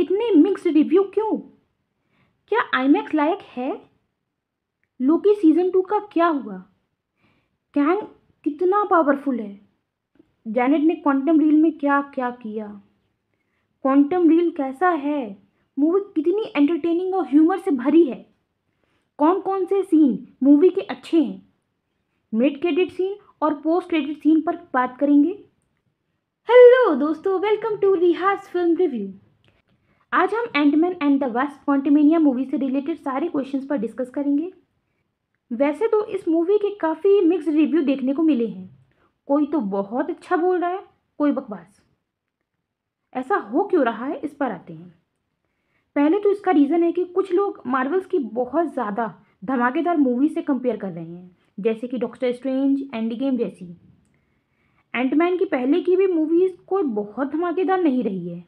इतने mix review क्यों क्या आईमैक्स लायक है लोकी सीजन टू का क्या हुआ कैंग कितना पावरफुल है जैनेट ने क्वांटम रील में क्या क्या किया क्वांटम रील कैसा है मूवी कितनी एंटरटेनिंग और ह्यूमर से भरी है कौन कौन से सीन मूवी के अच्छे हैं मिड क्रेडिट सीन और पोस्ट क्रेडिट सीन पर बात करेंगे हेलो दोस्तों वेलकम टू रिहाज फिल्म रिव्यू आज हम Antman and the Wasp Quantumania movie से रिलेटेड सारे क्वेश्चंस पर डिस्कस करेंगे वैसे तो इस मूवी के काफ़ी मिक्स रिव्यू देखने को मिले हैं कोई तो बहुत अच्छा बोल रहा है कोई बकवास ऐसा हो क्यों रहा है इस पर आते हैं पहले तो इसका रीज़न है कि कुछ लोग मार्वल्स की बहुत ज़्यादा धमाकेदार मूवी से कंपेयर कर रहे हैं जैसे कि डॉक्टर स्ट्रेंज एंड गेम जैसी एंटमैन की पहले की भी मूवीज़ कोई बहुत धमाकेदार नहीं रही है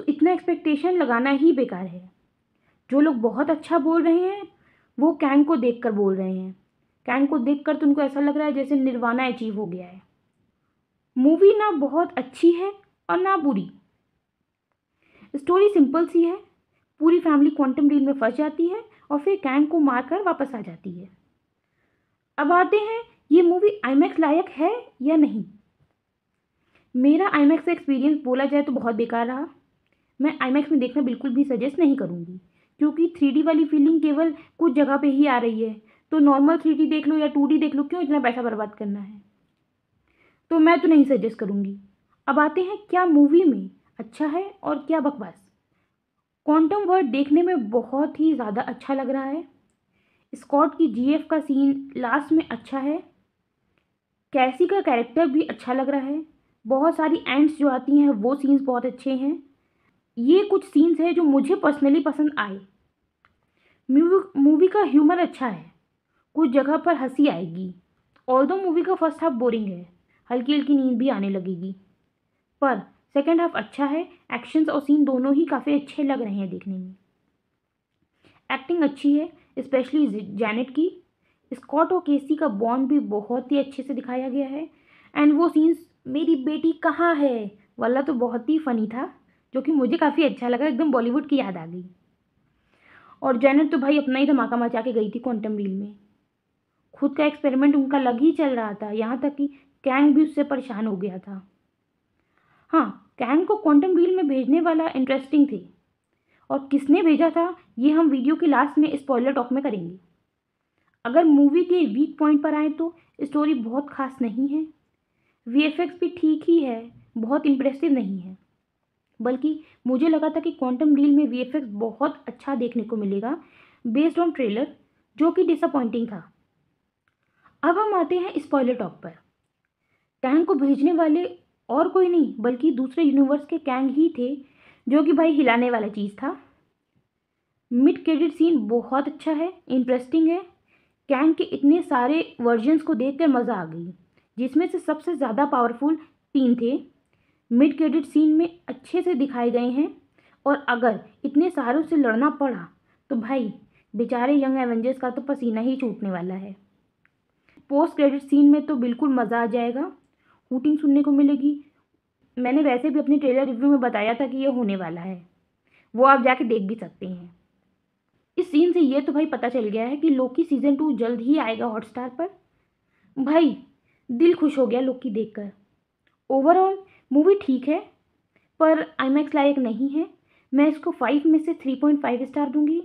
तो इतना एक्सपेक्टेशन लगाना ही बेकार है जो लोग बहुत अच्छा बोल रहे हैं वो कैंग को देख कर बोल रहे हैं कैंग को देख कर तो उनको ऐसा लग रहा है जैसे निर्वाणा अचीव हो गया है मूवी ना बहुत अच्छी है और ना बुरी स्टोरी सिंपल सी है पूरी फैमिली क्वांटम डील में फंस जाती है और फिर कैंग को मार कर वापस आ जाती है अब आते हैं ये मूवी आईमैक्स लायक है या नहीं मेरा आईमैक्स एक्सपीरियंस बोला जाए तो बहुत बेकार रहा मैं मैक्स में देखना बिल्कुल भी सजेस्ट नहीं करूँगी क्योंकि थ्री वाली फीलिंग केवल कुछ जगह पे ही आ रही है तो नॉर्मल थ्री देख लो या टू देख लो क्यों इतना पैसा बर्बाद करना है तो मैं तो नहीं सजेस्ट करूँगी अब आते हैं क्या मूवी में अच्छा है और क्या बकवास क्वांटम वर्ड देखने में बहुत ही ज़्यादा अच्छा लग रहा है स्कॉट की जीएफ का सीन लास्ट में अच्छा है कैसी का कैरेक्टर भी अच्छा लग रहा है बहुत सारी एंड्स जो आती हैं वो सीन्स बहुत अच्छे हैं ये कुछ सीन्स हैं जो मुझे पर्सनली पसंद आए मूवी मूवी का ह्यूमर अच्छा है कुछ जगह पर हंसी आएगी ऑल दो मूवी का फर्स्ट हाफ बोरिंग है हल्की हल्की नींद भी आने लगेगी पर सेकेंड हाफ अच्छा है एक्शंस और सीन दोनों ही काफ़ी अच्छे लग रहे हैं देखने में एक्टिंग अच्छी है स्पेशली जैनेट की स्कॉट और केसी का बॉन्ड भी बहुत ही अच्छे से दिखाया गया है एंड वो सीन्स मेरी बेटी कहाँ है वाला तो बहुत ही फ़नी था जो कि मुझे काफ़ी अच्छा लगा एकदम बॉलीवुड की याद आ गई और जैनट तो भाई अपना ही धमाका मचा के गई थी क्वांटम रील में खुद का एक्सपेरिमेंट उनका लग ही चल रहा था यहाँ तक कि कैंग भी उससे परेशान हो गया था हाँ कैंग को क्वांटम रील में भेजने वाला इंटरेस्टिंग थे और किसने भेजा था ये हम वीडियो के लास्ट में स्पॉयलर टॉक में करेंगे अगर मूवी के वीक पॉइंट पर आए तो स्टोरी बहुत खास नहीं है वी भी ठीक ही है बहुत इम्प्रेसिव नहीं है बल्कि मुझे लगा था कि क्वांटम डील में वी बहुत अच्छा देखने को मिलेगा बेस्ड ऑन ट्रेलर जो कि डिसअपॉइंटिंग था अब हम आते हैं स्पॉयलर टॉक पर कैंग को भेजने वाले और कोई नहीं बल्कि दूसरे यूनिवर्स के कैंग ही थे जो कि भाई हिलाने वाला चीज़ था मिड क्रेडिट सीन बहुत अच्छा है इंटरेस्टिंग है कैंग के इतने सारे वर्जन्स को देखकर मज़ा आ गई जिसमें से सबसे ज़्यादा पावरफुल तीन थे मिड क्रेडिट सीन में अच्छे से दिखाए गए हैं और अगर इतने सारों से लड़ना पड़ा तो भाई बेचारे यंग एवेंजर्स का तो पसीना ही छूटने वाला है पोस्ट क्रेडिट सीन में तो बिल्कुल मज़ा आ जाएगा हूटिंग सुनने को मिलेगी मैंने वैसे भी अपने ट्रेलर रिव्यू में बताया था कि ये होने वाला है वो आप जाके देख भी सकते हैं इस सीन से ये तो भाई पता चल गया है कि लोकी सीज़न टू जल्द ही आएगा हॉटस्टार पर भाई दिल खुश हो गया लोकी देखकर ओवरऑल मूवी ठीक है पर मैक्स लायक नहीं है मैं इसको फाइव में से थ्री पॉइंट फाइव स्टार दूंगी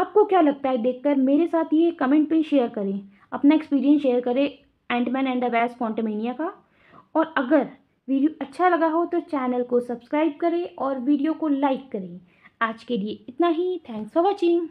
आपको क्या लगता है देखकर मेरे साथ ये कमेंट पे शेयर करें अपना एक्सपीरियंस शेयर करें Antman and the Wasp Quantumania का और अगर वीडियो अच्छा लगा हो तो चैनल को सब्सक्राइब करें और वीडियो को लाइक करें आज के लिए इतना ही थैंक्स फॉर वॉचिंग